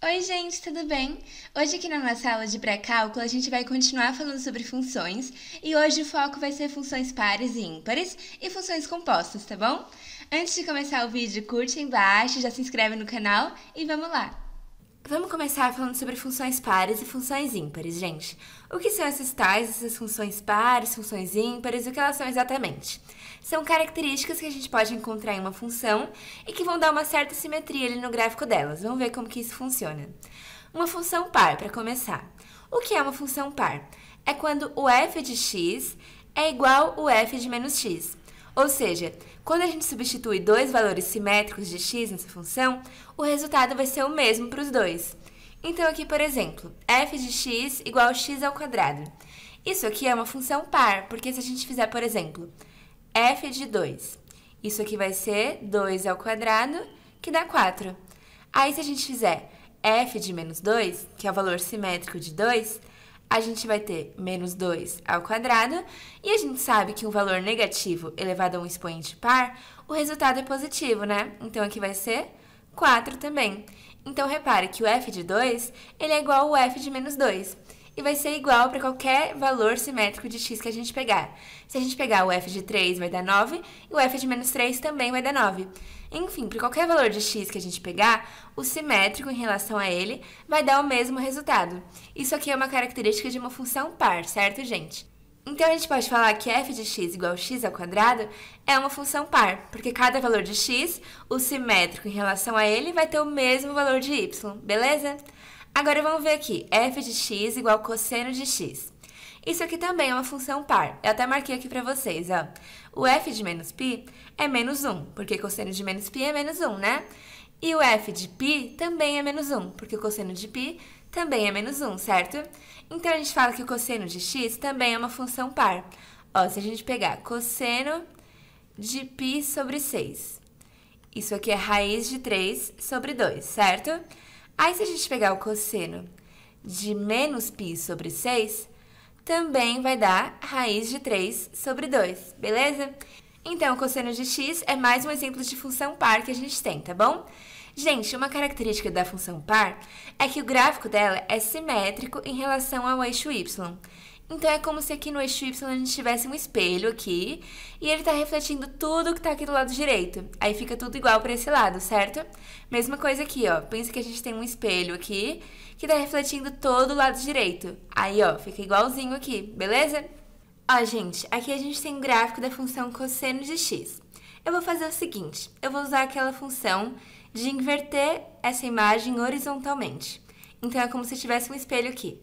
Oi, gente, tudo bem? Hoje, aqui na nossa aula de pré-cálculo, a gente vai continuar falando sobre funções e hoje o foco vai ser funções pares e ímpares e funções compostas, tá bom? Antes de começar o vídeo, curte aí embaixo, já se inscreve no canal e vamos lá! Vamos começar falando sobre funções pares e funções ímpares, gente. O que são essas tais, essas funções pares, funções ímpares, o que elas são exatamente? são características que a gente pode encontrar em uma função e que vão dar uma certa simetria ali no gráfico delas. Vamos ver como que isso funciona. Uma função par, para começar. O que é uma função par? É quando o f de x é igual o f de menos x. Ou seja, quando a gente substitui dois valores simétricos de x nessa função, o resultado vai ser o mesmo para os dois. Então aqui, por exemplo, f de x igual a x ao quadrado. Isso aqui é uma função par, porque se a gente fizer, por exemplo, f de 2. Isso aqui vai ser 2 ao quadrado, que dá 4. Aí, se a gente fizer f de menos 2, que é o valor simétrico de 2, a gente vai ter menos 2 ao quadrado, e a gente sabe que um valor negativo elevado a um expoente par, o resultado é positivo, né? Então, aqui vai ser 4 também. Então, repare que o f de 2 ele é igual ao f de menos 2 e vai ser igual para qualquer valor simétrico de x que a gente pegar. Se a gente pegar o f de 3, vai dar 9, e o f de menos 3 também vai dar 9. Enfim, para qualquer valor de x que a gente pegar, o simétrico em relação a ele vai dar o mesmo resultado. Isso aqui é uma característica de uma função par, certo, gente? Então a gente pode falar que f de x igual a x ao quadrado é uma função par, porque cada valor de x, o simétrico em relação a ele vai ter o mesmo valor de y, beleza? Agora vamos ver aqui, f de x igual cosseno de x. Isso aqui também é uma função par. Eu até marquei aqui para vocês, ó. O f de menos π é menos 1, porque cosseno de menos π é menos 1, né? E o f de π também é menos 1, porque o cosseno de π também é menos 1, certo? Então, a gente fala que o cosseno de x também é uma função par. Ó, se a gente pegar cosseno de π sobre 6, isso aqui é raiz de 3 sobre 2, certo? Certo? Aí, se a gente pegar o cosseno de menos π sobre 6, também vai dar raiz de 3 sobre 2, beleza? Então, o cosseno de x é mais um exemplo de função par que a gente tem, tá bom? Gente, uma característica da função par é que o gráfico dela é simétrico em relação ao eixo y. Então é como se aqui no eixo Y a gente tivesse um espelho aqui e ele está refletindo tudo que está aqui do lado direito. Aí fica tudo igual para esse lado, certo? Mesma coisa aqui, ó. Pensa que a gente tem um espelho aqui que está refletindo todo o lado direito. Aí, ó, fica igualzinho aqui, beleza? Ó, gente, aqui a gente tem um gráfico da função cosseno de x. Eu vou fazer o seguinte, eu vou usar aquela função de inverter essa imagem horizontalmente. Então é como se tivesse um espelho aqui.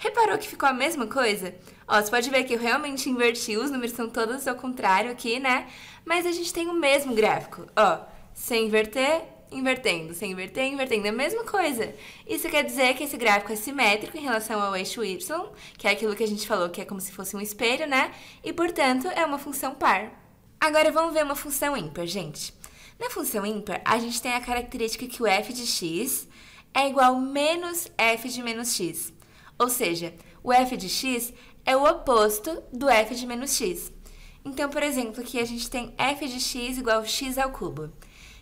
Reparou que ficou a mesma coisa? Ó, você pode ver que eu realmente inverti, os números são todos ao contrário aqui, né? Mas a gente tem o mesmo gráfico. Ó, sem inverter, invertendo, sem inverter, invertendo, é a mesma coisa. Isso quer dizer que esse gráfico é simétrico em relação ao eixo y, que é aquilo que a gente falou que é como se fosse um espelho, né? E, portanto, é uma função par. Agora vamos ver uma função ímpar, gente. Na função ímpar, a gente tem a característica que o f de x é igual a menos f de menos x. Ou seja, o f de x é o oposto do f de menos x. Então, por exemplo, aqui a gente tem f de x igual a x ao cubo.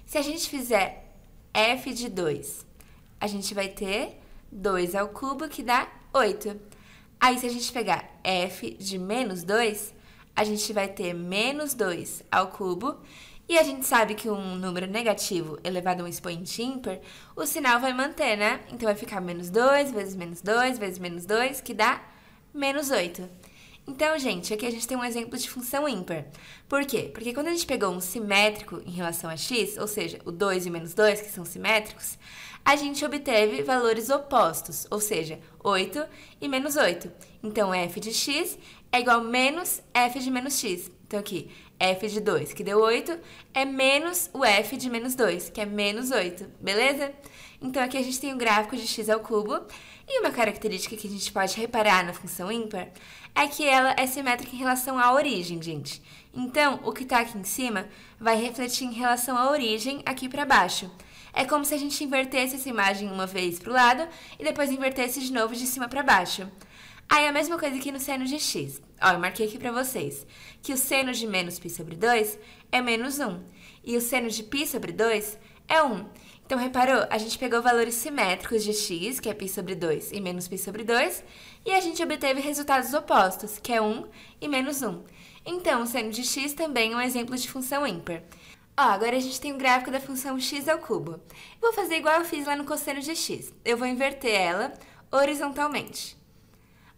Se a gente fizer f de 2, a gente vai ter 2 ao cubo, que dá 8. Aí, se a gente pegar f de menos 2, a gente vai ter menos 2 ao cubo, e a gente sabe que um número negativo elevado a um expoente ímpar, o sinal vai manter, né? Então vai ficar menos 2 vezes menos 2 vezes menos 2, que dá menos 8. Então, gente, aqui a gente tem um exemplo de função ímpar. Por quê? Porque quando a gente pegou um simétrico em relação a x, ou seja, o 2 e o menos 2, que são simétricos, a gente obteve valores opostos, ou seja, 8 e menos 8. Então, f de x é igual a menos f de menos x. Então, aqui, f de 2, que deu 8, é menos o f de menos 2, que é menos 8, beleza? Então aqui a gente tem o um gráfico de x ao cubo, e uma característica que a gente pode reparar na função ímpar é que ela é simétrica em relação à origem, gente. Então, o que está aqui em cima vai refletir em relação à origem aqui para baixo. É como se a gente invertesse essa imagem uma vez para o lado e depois invertesse de novo de cima para baixo. Aí a mesma coisa aqui no seno de x. Ó, eu marquei aqui pra vocês que o seno de menos π sobre 2 é menos 1. E o seno de π sobre 2 é 1. Então, reparou? A gente pegou valores simétricos de x, que é π sobre 2, e menos π sobre 2, e a gente obteve resultados opostos, que é 1 e menos 1. Então, o seno de x também é um exemplo de função ímpar. Ó, agora a gente tem o gráfico da função x ao cubo. Vou fazer igual eu fiz lá no cosseno de x. Eu vou inverter ela horizontalmente.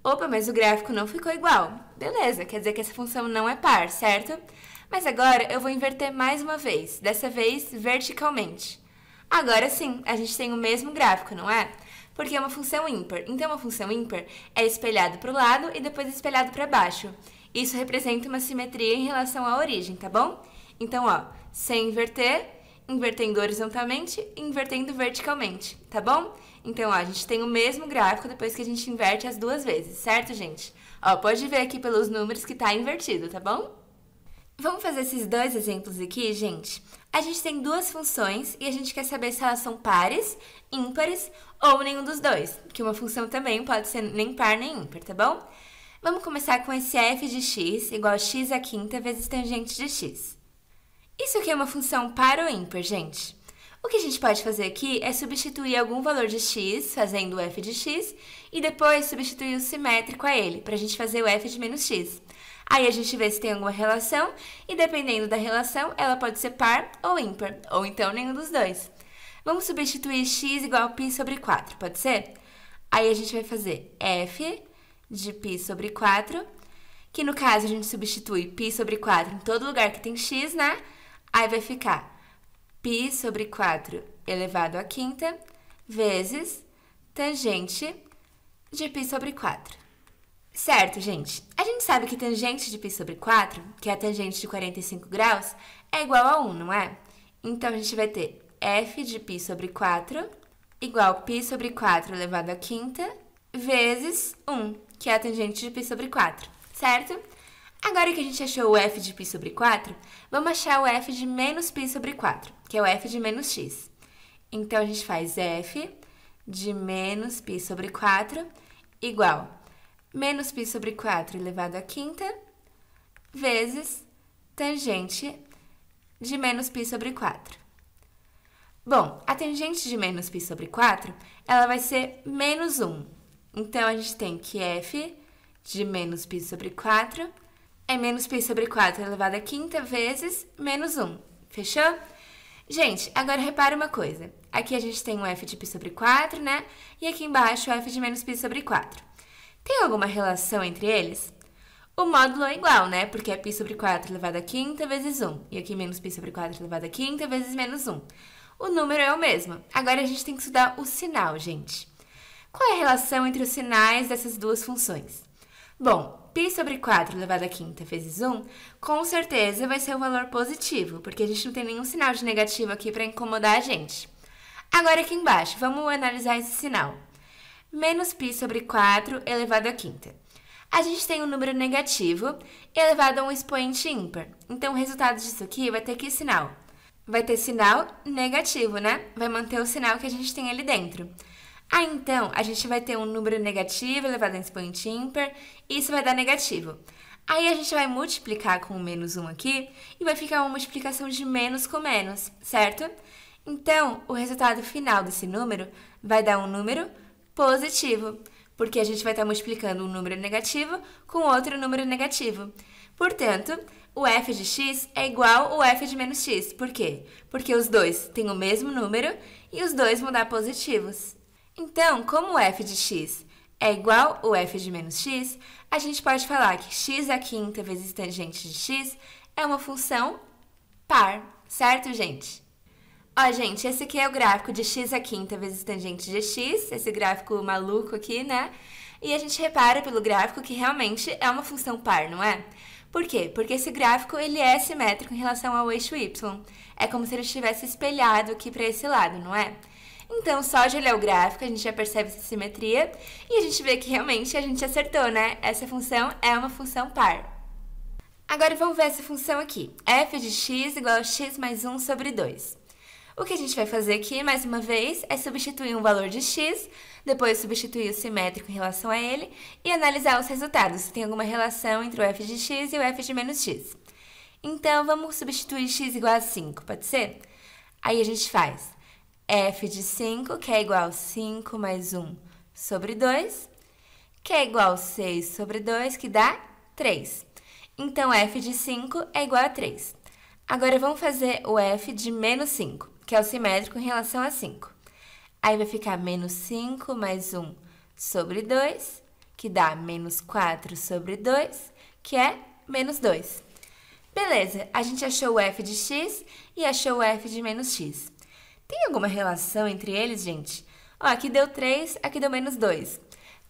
Opa, mas o gráfico não ficou igual. Beleza, quer dizer que essa função não é par, certo? Mas agora eu vou inverter mais uma vez, dessa vez verticalmente. Agora sim, a gente tem o mesmo gráfico, não é? Porque é uma função ímpar. Então, uma função ímpar é espelhado para o lado e depois espelhado para baixo. Isso representa uma simetria em relação à origem, tá bom? Então, ó, sem inverter, invertendo horizontalmente e invertendo verticalmente, tá bom? Então, ó, a gente tem o mesmo gráfico depois que a gente inverte as duas vezes, certo, gente? Ó, pode ver aqui pelos números que está invertido, tá bom? Vamos fazer esses dois exemplos aqui, gente? A gente tem duas funções e a gente quer saber se elas são pares, ímpares ou nenhum dos dois, que uma função também pode ser nem par nem ímpar, tá bom? Vamos começar com esse f de x igual a x à quinta vezes tangente de x. Isso aqui é uma função par ou ímpar, gente. O que a gente pode fazer aqui é substituir algum valor de x, fazendo f de x, e depois substituir o simétrico a ele, para a gente fazer o f de menos x. Aí a gente vê se tem alguma relação, e dependendo da relação, ela pode ser par ou ímpar, ou então nenhum dos dois. Vamos substituir x igual a π sobre 4, pode ser? Aí a gente vai fazer f de π sobre 4, que no caso a gente substitui π sobre 4 em todo lugar que tem x, né? Aí vai ficar π sobre 4 elevado à quinta vezes tangente de π sobre 4. Certo, gente. A gente sabe que tangente de π sobre 4, que é a tangente de 45 graus, é igual a 1, não é? Então, a gente vai ter f de π sobre 4 igual π sobre 4 elevado à quinta vezes 1, que é a tangente de π sobre 4, certo? Agora que a gente achou o f de π sobre 4, vamos achar o f de menos π sobre 4, que é o f de menos x. Então, a gente faz f de menos π sobre 4 igual menos π sobre 4 elevado à quinta vezes tangente de menos π sobre 4. Bom, a tangente de menos π sobre 4, ela vai ser menos 1. Então, a gente tem que f de menos π sobre 4 é menos π sobre 4 é elevado à quinta vezes menos 1. Fechou? Gente, agora repara uma coisa. Aqui a gente tem um f de π sobre 4, né? E aqui embaixo o f de menos π sobre 4. Tem alguma relação entre eles? O módulo é igual, né? Porque é π sobre 4 elevado à quinta vezes 1. E aqui menos π sobre 4 elevado à quinta vezes menos 1. O número é o mesmo. Agora a gente tem que estudar o sinal, gente. Qual é a relação entre os sinais dessas duas funções? Bom, π sobre 4 elevado à quinta vezes 1, com certeza vai ser um valor positivo, porque a gente não tem nenhum sinal de negativo aqui para incomodar a gente. Agora aqui embaixo, vamos analisar esse sinal. Menos π sobre 4 elevado à quinta. A gente tem um número negativo elevado a um expoente ímpar. Então, o resultado disso aqui vai ter que sinal? Vai ter sinal negativo, né? Vai manter o sinal que a gente tem ali dentro. Ah, então a gente vai ter um número negativo elevado a expoente ímpar, e isso vai dar negativo. Aí a gente vai multiplicar com o menos 1 aqui e vai ficar uma multiplicação de menos com menos, certo? Então, o resultado final desse número vai dar um número positivo, porque a gente vai estar multiplicando um número negativo com outro número negativo. Portanto, o f de x é igual ao f de menos x. Por quê? Porque os dois têm o mesmo número e os dois vão dar positivos. Então, como o f de x é igual o f de menos x, a gente pode falar que x é a quinta vezes tangente de x é uma função par, certo, gente? Ó, gente, esse aqui é o gráfico de x é a quinta vezes tangente de x, esse gráfico maluco aqui, né? E a gente repara pelo gráfico que realmente é uma função par, não é? Por quê? Porque esse gráfico ele é simétrico em relação ao eixo y. É como se ele estivesse espelhado aqui para esse lado, não é? Então, só de olhar o gráfico, a gente já percebe essa simetria e a gente vê que realmente a gente acertou, né? Essa função é uma função par. Agora vamos ver essa função aqui. f de x igual a x mais 1 sobre 2. O que a gente vai fazer aqui, mais uma vez, é substituir um valor de x, depois substituir o simétrico em relação a ele e analisar os resultados, se tem alguma relação entre o f de x e o f de menos x. Então, vamos substituir x igual a 5, pode ser? Aí a gente faz f de 5, que é igual a 5 mais 1 sobre 2, que é igual a 6 sobre 2, que dá 3. Então, f de 5 é igual a 3. Agora, vamos fazer o f de menos 5, que é o simétrico em relação a 5. Aí, vai ficar menos 5 mais 1 sobre 2, que dá menos 4 sobre 2, que é menos 2. Beleza, a gente achou o f de x e achou o f de menos x. Tem alguma relação entre eles, gente? Ó, aqui deu 3, aqui deu menos 2.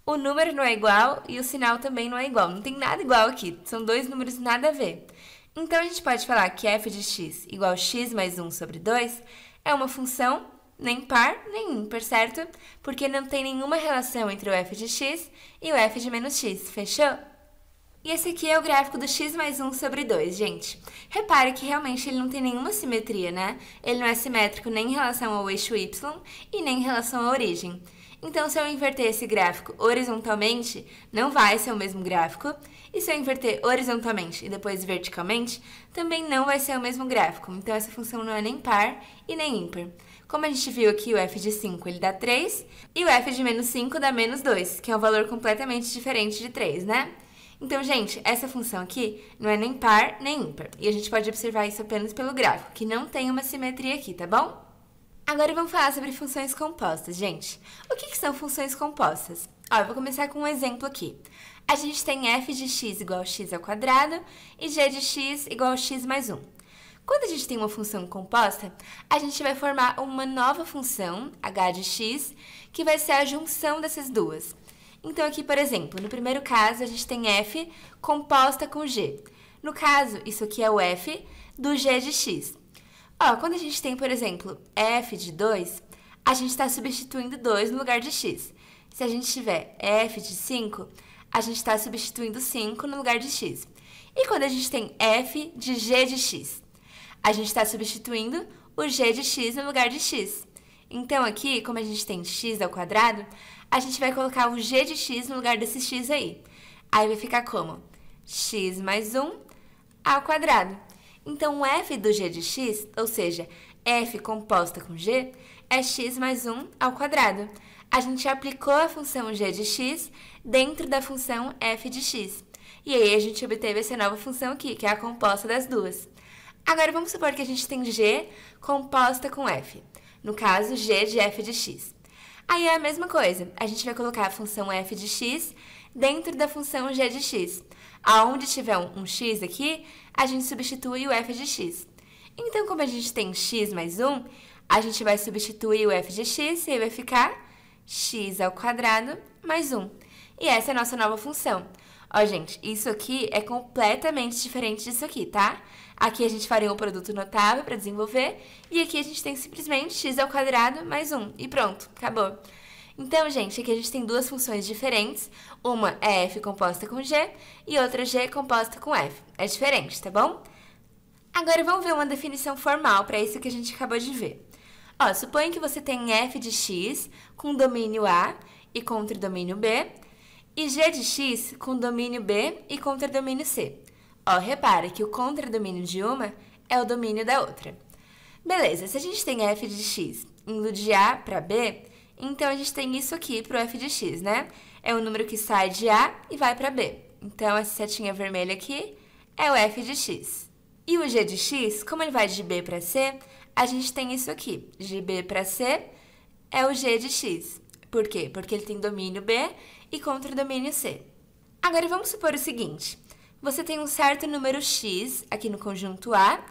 O número não é igual e o sinal também não é igual. Não tem nada igual aqui. São dois números nada a ver. Então, a gente pode falar que f de x igual a x mais 1 sobre 2 é uma função nem par, nem ímpar, certo? Porque não tem nenhuma relação entre o f de x e o f de menos x, fechou? E esse aqui é o gráfico do x mais 1 sobre 2, gente. Repare que realmente ele não tem nenhuma simetria, né? Ele não é simétrico nem em relação ao eixo y e nem em relação à origem. Então, se eu inverter esse gráfico horizontalmente, não vai ser o mesmo gráfico. E se eu inverter horizontalmente e depois verticalmente, também não vai ser o mesmo gráfico. Então, essa função não é nem par e nem ímpar. Como a gente viu aqui, o f de 5 ele dá 3 e o f de menos 5 dá menos 2, que é um valor completamente diferente de 3, né? Então, gente, essa função aqui não é nem par nem ímpar. E a gente pode observar isso apenas pelo gráfico, que não tem uma simetria aqui, tá bom? Agora vamos falar sobre funções compostas, gente. O que, que são funções compostas? Ó, eu vou começar com um exemplo aqui. A gente tem f de x igual a x ao quadrado e g de x igual a x mais 1. Quando a gente tem uma função composta, a gente vai formar uma nova função, h de x, que vai ser a junção dessas duas. Então, aqui, por exemplo, no primeiro caso, a gente tem f composta com g. No caso, isso aqui é o f do g de x. Ó, quando a gente tem, por exemplo, f de 2, a gente está substituindo 2 no lugar de x. Se a gente tiver f de 5, a gente está substituindo 5 no lugar de x. E quando a gente tem f de g de x, a gente está substituindo o g de x no lugar de x. Então, aqui, como a gente tem x ao quadrado, a gente vai colocar o g de x no lugar desse x aí. Aí vai ficar como? x mais 1 ao quadrado. Então, o f do g de x, ou seja, f composta com g, é x mais 1 ao quadrado. A gente aplicou a função g de x dentro da função f de x. E aí a gente obteve essa nova função aqui, que é a composta das duas. Agora, vamos supor que a gente tem g composta com f. No caso, g de f de x. Aí é a mesma coisa. A gente vai colocar a função f de x dentro da função g de x. Aonde tiver um, x aqui, a gente substitui o f de x. Então, como a gente tem x mais 1, a gente vai substituir o f de x e aí vai ficar x ao quadrado mais 1. E essa é a nossa nova função. Ó, gente, isso aqui é completamente diferente disso aqui, tá? Tá? Aqui a gente faria o produto notável para desenvolver e aqui a gente tem simplesmente x ao quadrado mais 1 e pronto, acabou. Então, gente, aqui a gente tem duas funções diferentes, uma é f composta com g e outra g composta com f. É diferente, tá bom? Agora vamos ver uma definição formal para isso que a gente acabou de ver. Ó, suponha que você tem f de x com domínio A e contra domínio B, e g de x com domínio B e contra domínio C. Ó, repara que o contradomínio de uma é o domínio da outra. Beleza, se a gente tem f de x indo de A para B, então a gente tem isso aqui para o f de x, né? É um número que sai de A e vai para B. Então, essa setinha vermelha aqui é o f de x. E o g de x, como ele vai de B para C, a gente tem isso aqui. De B para C é o g de x. Por quê? Porque ele tem domínio B e contra domínio C. Agora, vamos supor o seguinte você tem um certo número x aqui no conjunto A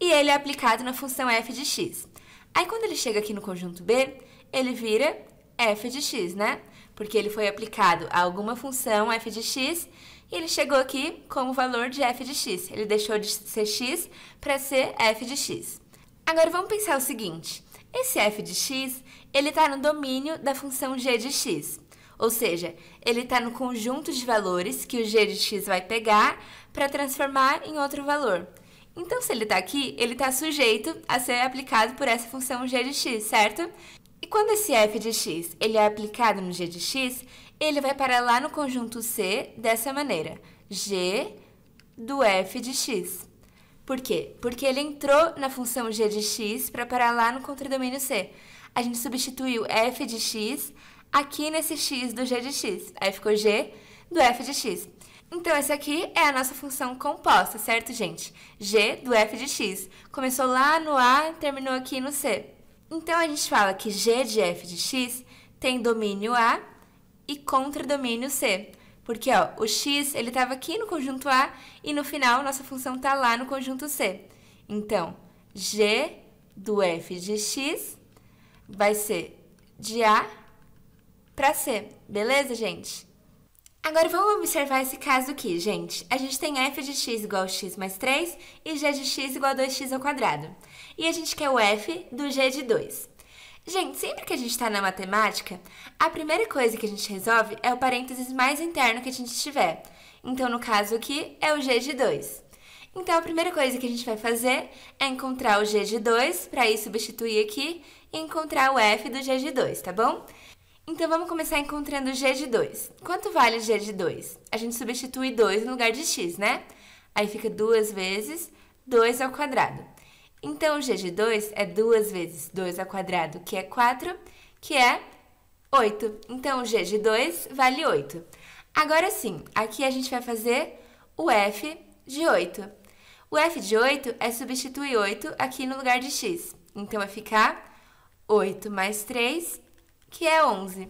e ele é aplicado na função f de x. Aí quando ele chega aqui no conjunto B, ele vira f de x, né? Porque ele foi aplicado a alguma função f de x e ele chegou aqui como valor de f de x. Ele deixou de ser x para ser f de x. Agora vamos pensar o seguinte, esse f de x, ele está no domínio da função g de x. Ou seja, ele está no conjunto de valores que o g de x vai pegar para transformar em outro valor. Então, se ele está aqui, ele está sujeito a ser aplicado por essa função g de x, certo? E quando esse f de x ele é aplicado no g de x, ele vai parar lá no conjunto C dessa maneira, g do f de x. Por quê? Porque ele entrou na função g de x para parar lá no contradomínio C. A gente substituiu f de x aqui nesse x do g de x. Aí ficou g do f de x. Então, essa aqui é a nossa função composta, certo, gente? g do f de x. Começou lá no a, terminou aqui no c. Então, a gente fala que g de f de x tem domínio a e contradomínio c. Porque ó, o x ele estava aqui no conjunto A e no final nossa função está lá no conjunto C. Então, g do f de x vai ser de A para ser, beleza, gente? Agora vamos observar esse caso aqui, gente. A gente tem f de x igual a x mais 3 e g de x igual a 2x ao quadrado. E a gente quer o f do g de 2. Gente, sempre que a gente está na matemática, a primeira coisa que a gente resolve é o parênteses mais interno que a gente tiver. Então, no caso aqui, é o g de 2. Então, a primeira coisa que a gente vai fazer é encontrar o g de 2, para ir substituir aqui, e encontrar o f do g de 2, tá bom? Então vamos começar encontrando g de 2. Quanto vale g de 2? A gente substitui 2 no lugar de x, né? Aí fica 2 vezes 2 ao quadrado. Então g de 2 é 2 vezes 2 ao quadrado, que é 4, que é 8. Então g de 2 vale 8. Agora sim, aqui a gente vai fazer o f de 8. O f de 8 é substituir 8 aqui no lugar de x. Então, vai ficar 8 mais 3 que é 11.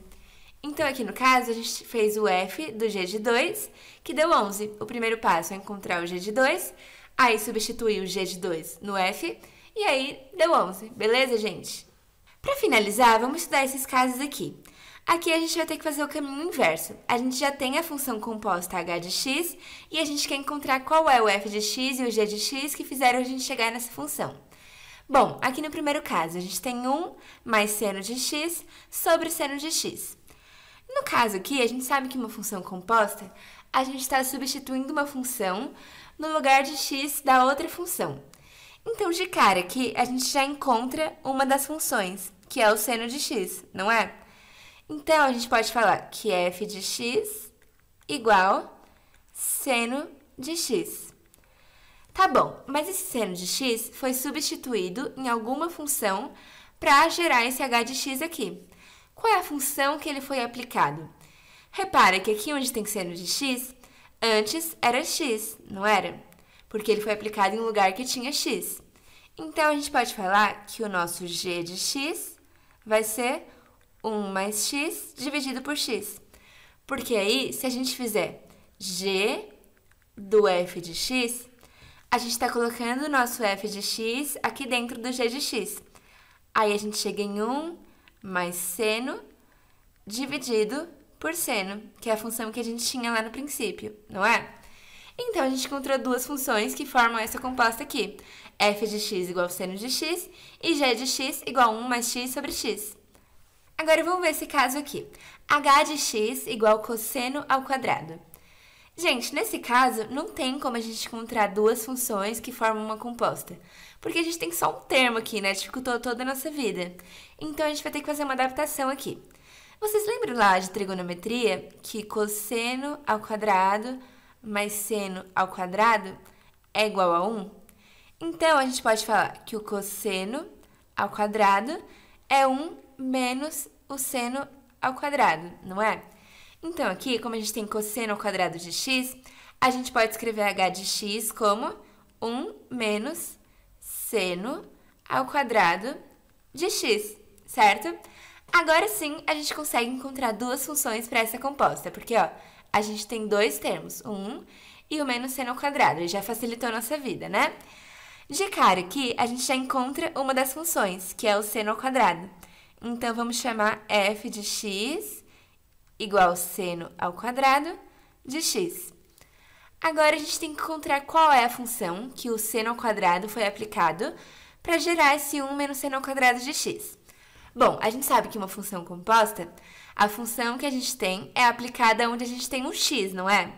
Então, aqui no caso, a gente fez o f do g de 2, que deu 11. O primeiro passo é encontrar o g de 2, aí substituir o g de 2 no f, e aí deu 11. Beleza, gente? Para finalizar, vamos estudar esses casos aqui. Aqui a gente vai ter que fazer o caminho inverso. A gente já tem a função composta h de x e a gente quer encontrar qual é o f de x e o g de x que fizeram a gente chegar nessa função. Bom, aqui no primeiro caso, a gente tem 1 mais seno de x sobre seno de x. No caso aqui, a gente sabe que uma função composta, a gente está substituindo uma função no lugar de x da outra função. Então, de cara aqui, a gente já encontra uma das funções, que é o seno de x, não é? Então, a gente pode falar que f de x igual seno de x. Tá bom, mas esse seno de x foi substituído em alguma função para gerar esse h de x aqui. Qual é a função que ele foi aplicado? Repara que aqui onde tem seno de x, antes era x, não era? Porque ele foi aplicado em um lugar que tinha x. Então, a gente pode falar que o nosso g de x vai ser 1 mais x dividido por x. Porque aí, se a gente fizer g do f de x, a gente está colocando o nosso f de x aqui dentro do g de x. Aí a gente chega em 1 mais seno dividido por seno, que é a função que a gente tinha lá no princípio, não é? Então, a gente encontrou duas funções que formam essa composta aqui. f de x igual seno de x e g de x igual 1 mais x sobre x. Agora, vamos ver esse caso aqui. h de x igual cosseno ao quadrado. Gente, nesse caso, não tem como a gente encontrar duas funções que formam uma composta, porque a gente tem só um termo aqui, né? Dificultou toda a nossa vida. Então a gente vai ter que fazer uma adaptação aqui. Vocês lembram lá de trigonometria que cosseno ao quadrado mais seno ao quadrado é igual a 1? Então a gente pode falar que o cosseno ao quadrado é 1 menos o seno ao quadrado, não é? Então aqui, como a gente tem cosseno ao quadrado de x, a gente pode escrever h de x como 1 menos seno ao quadrado de x, certo? Agora sim, a gente consegue encontrar duas funções para essa composta, porque ó, a gente tem dois termos, o 1 e o menos seno ao quadrado, e já facilitou a nossa vida, né? De cara aqui, a gente já encontra uma das funções, que é o seno ao quadrado. Então, vamos chamar f de x igual seno ao quadrado de x. Agora a gente tem que encontrar qual é a função que o seno ao quadrado foi aplicado para gerar esse 1 menos seno ao quadrado de x. Bom, a gente sabe que uma função composta, a função que a gente tem é aplicada onde a gente tem um x, não é?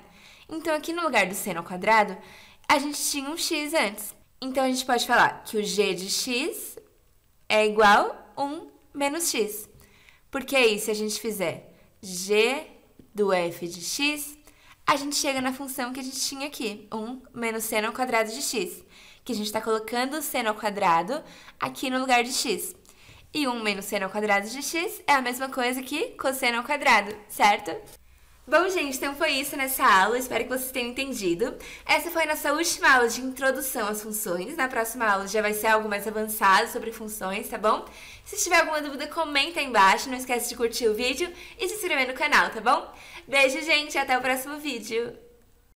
Então, aqui no lugar do seno ao quadrado, a gente tinha um x antes. Então, a gente pode falar que o g de x é igual a 1 menos x. Porque aí, se a gente fizer g do f de x, a gente chega na função que a gente tinha aqui, 1 menos seno ao quadrado de x, que a gente está colocando o seno ao quadrado aqui no lugar de x. E 1 menos seno ao quadrado de x é a mesma coisa que cosseno ao quadrado, certo? Bom, gente, então foi isso nessa aula, espero que vocês tenham entendido. Essa foi a nossa última aula de introdução às funções, na próxima aula já vai ser algo mais avançado sobre funções, tá bom? Se tiver alguma dúvida, comenta aí embaixo, não esquece de curtir o vídeo e se inscrever no canal, tá bom? Beijo, gente, até o próximo vídeo!